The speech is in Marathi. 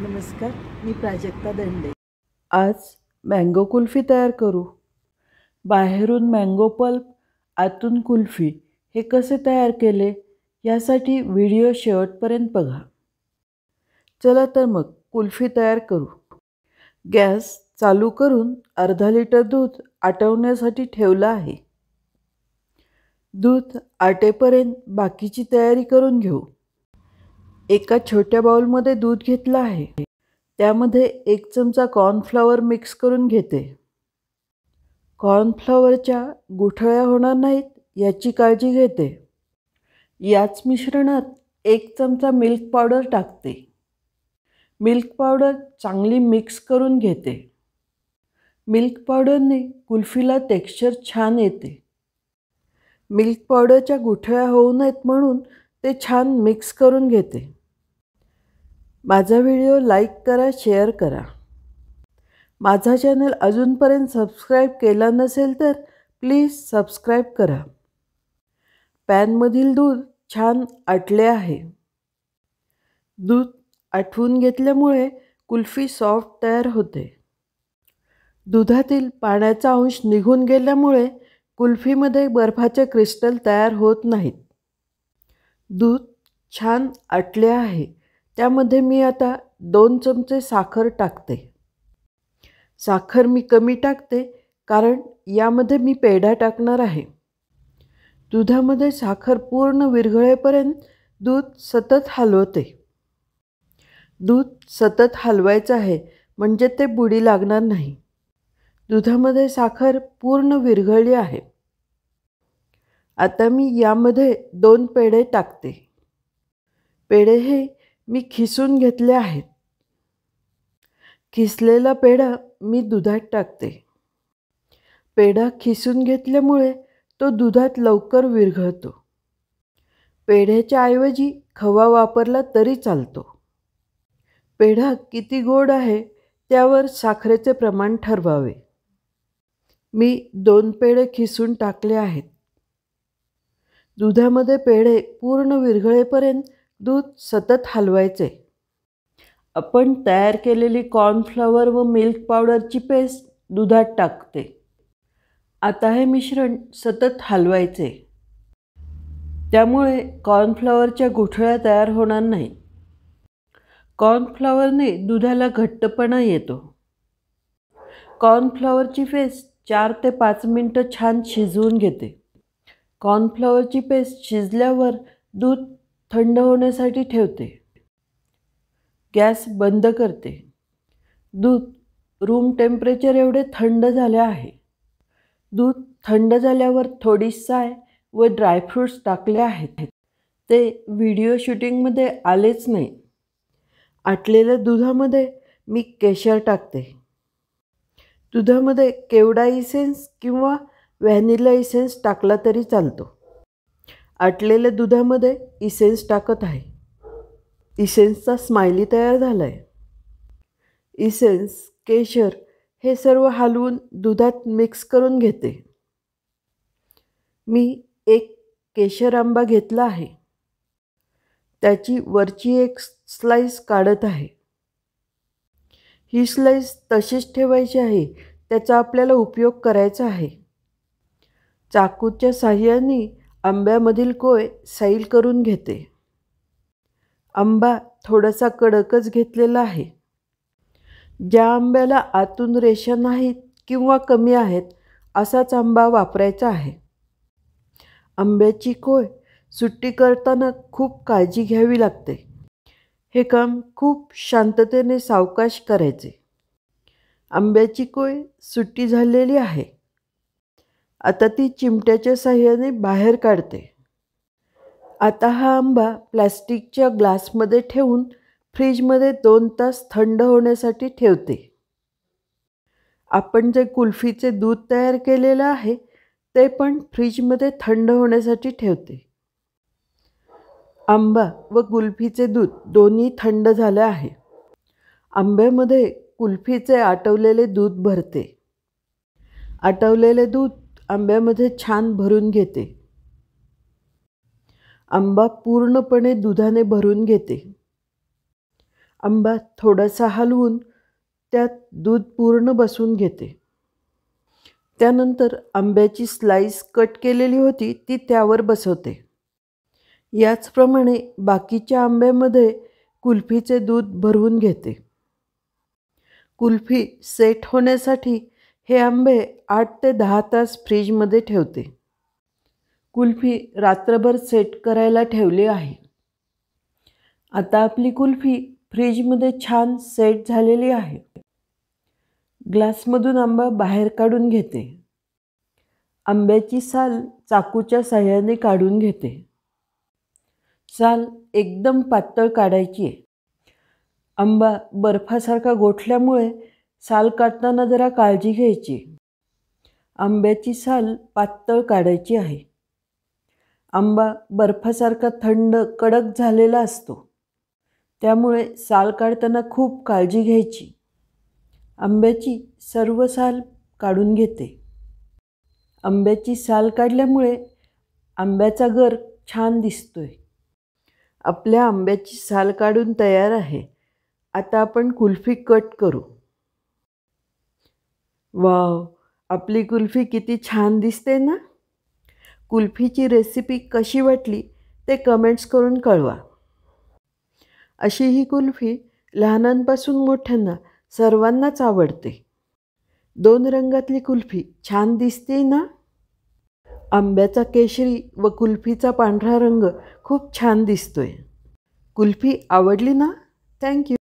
नमस्कार मी प्राजक्ता दंडे आज मँगो कुल्फी तयार करू बाहेरून मँगो पल्प आतून कुल्फी हे कसे तयार केले यासाठी व्हिडिओ शेवटपर्यंत बघा चला तर मग कुल्फी तयार करू गॅस चालू करून अर्धा लिटर दूध आटवण्यासाठी ठेवलं आहे दूध आटेपर्यंत बाकीची तयारी करून घेऊ एका छोट्या बाऊलमध्ये दूध घेतलं आहे त्यामध्ये एक चमचा कॉर्नफ्लॉवर मिक्स करून घेते कॉर्नफ्लॉवरच्या गुठळ्या होणार नाहीत याची काळजी घेते याच मिश्रणात एक चमचा मिल्क पावडर टाकते मिल्क पावडर चांगली मिक्स करून घेते मिल्क पावडरने कुल्फीला टेक्स्चर छान येते मिल्क पावडरच्या गुठळ्या होऊ नयेत म्हणून ते छान मिक्स करून घेते माझा व्हिडिओ लाईक करा शेअर करा माझा चॅनल अजूनपर्यंत सबस्क्राईब केला नसेल तर प्लीज सबस्क्राईब करा पॅनमधील दूध छान आटले आहे दूध आठवून घेतल्यामुळे कुल्फी सॉफ्ट तयार होते दुधातील पाण्याचा अंश निघून गेल्यामुळे कुल्फीमध्ये बर्फाचे क्रिस्टल तयार होत नाहीत दूध छान आटले आहे त्यामध्ये मी आता दोन चमचे साखर टाकते साखर मी कमी टाकते कारण यामध्ये मी पेढा टाकणार आहे दुधामध्ये साखर पूर्ण विरघळेपर्यंत दूध सतत हलवते दूध सतत हलवायचं आहे म्हणजे ते बुडी लागणार नाही दुधामध्ये साखर पूर्ण विरघळली आहे आता मी यामध्ये दोन पेढे टाकते पेढे हे मी खिसून घेतले आहेत खिसलेला पेढा मी दुधात टाकते पेढा खिसून घेतल्यामुळे तो दुधात लवकर विरघळतो पेढ्याच्या ऐवजी खवा वापरला तरी चालतो पेढा किती गोड आहे त्यावर साखरेचे प्रमाण ठरवावे मी दोन पेढे खिसून टाकले आहेत दुधामध्ये पेढे पूर्ण विरघळेपर्यंत दूध सतत हलवायचे आपण तयार केलेली कॉर्नफ्लॉवर व मिल्क पावडरची पेस्ट दुधात टाकते आता हे मिश्रण सतत हलवायचे त्यामुळे कॉर्नफ्लॉवरच्या गुठळ्या तयार होणार नाही कॉर्नफ्लॉवरने दुधाला घट्टपणा येतो कॉर्नफ्लॉवरची पेस्ट चार ते पाच मिनटं छान शिजवून घेते कॉर्नफ्लॉवरची पेस्ट शिजल्यावर दूध थंड होण्यासाठी ठेवते गॅस बंद करते दूध रूम टेम्परेचर एवढे थंड झाले आहे दूध थंड झाल्यावर थोडी साय व ड्रायफ्रूट्स टाकले आहेत ते व्हिडिओ शूटिंगमध्ये आलेच नाही आटलेल्या दुधामध्ये मी केशर टाकते दुधामध्ये केवडा इसेन्स किंवा व्हॅनिला इसेन्स टाकला तरी चालतो आटलेल्या दुधामध्ये इसेन्स टाकत आहे इसेन्सचा स्माइली तयार झाला आहे इसेन्स केशर हे सर्व हलवून दुधात मिक्स करून घेते मी एक केशर आंबा घेतला आहे त्याची वरची एक स्लाईस काढत आहे ही स्लाईस तशीच ठेवायची आहे त्याचा आपल्याला उपयोग करायचा आहे चाकूच्या साह्याने आंब्यामधील कोय सैल करून घेते आंबा थोडासा कडकच घेतलेला आहे ज्या आंब्याला आतून रेषा नाहीत किंवा कमी आहेत असाच आंबा वापरायचा आहे आंब्याची कोय सुट्टी करताना खूप काळजी घ्यावी लागते हे काम खूप शांततेने सावकाश करायचे आंब्याची कोय सुट्टी झालेली आहे आता ती चिमट्याच्या साह्याने बाहेर काढते आता हा आंबा प्लॅस्टिकच्या ग्लासमध्ये ठेवून फ्रीजमध्ये दोन तास थंड होण्यासाठी ठेवते आपण जे कुल्फीचे दूध तयार केलेलं आहे ते पण फ्रीजमध्ये थंड होण्यासाठी ठेवते आंबा व कुल्फीचे दूध दोन्ही थंड झालं आहे आंब्यामध्ये कुल्फीचे आटवलेले दूध भरते आटवलेले दूध आंब्यामध्ये छान भरून घेते आंबा पूर्णपणे दुधाने भरून घेते आंबा थोडासा हलवून त्यात दूध पूर्ण बसून घेते त्यानंतर आंब्याची स्लाईस कट केलेली होती ती त्यावर बसवते याचप्रमाणे बाकीच्या आंब्यामध्ये कुल्फीचे दूध भरवून घेते कुल्फी सेट होण्यासाठी हे आंबे आठ ते दहा तास फ्रीजमध्ये ठेवते कुल्फी रात्रभर सेट करायला ठेवली आहे आता आपली कुल्फी फ्रीजमध्ये छान सेट झालेली आहे ग्लासमधून आंबा बाहेर काढून घेते आंब्याची साल चाकूच्या साह्याने काढून घेते साल एकदम पातळ काढायची आहे आंबा बर्फासारखा गोठल्यामुळे साल काढताना जरा काळजी घ्यायची आंब्याची साल पातळ काढायची आहे आंबा बर्फासारखा थंड कडक झालेला असतो त्यामुळे साल काढताना खूप काळजी घ्यायची आंब्याची सर्व साल काढून घेते आंब्याची साल काढल्यामुळे आंब्याचा गर छान दिसतोय आपल्या आंब्याची साल काढून तयार आहे आता आपण कुल्फी कट करू वाव आपली कुल्फी किती छान दिसते ना कुल्फीची रेसिपी कशी वाटली ते कमेंट्स करून कळवा अशी ही कुल्फी लहानांपासून मोठ्यांना सर्वांनाच आवडते दोन रंगातली कुल्फी छान दिसते ना आंब्याचा केशरी व कुल्फीचा पांढरा रंग खूप छान दिसतोय कुल्फी आवडली ना थँक्यू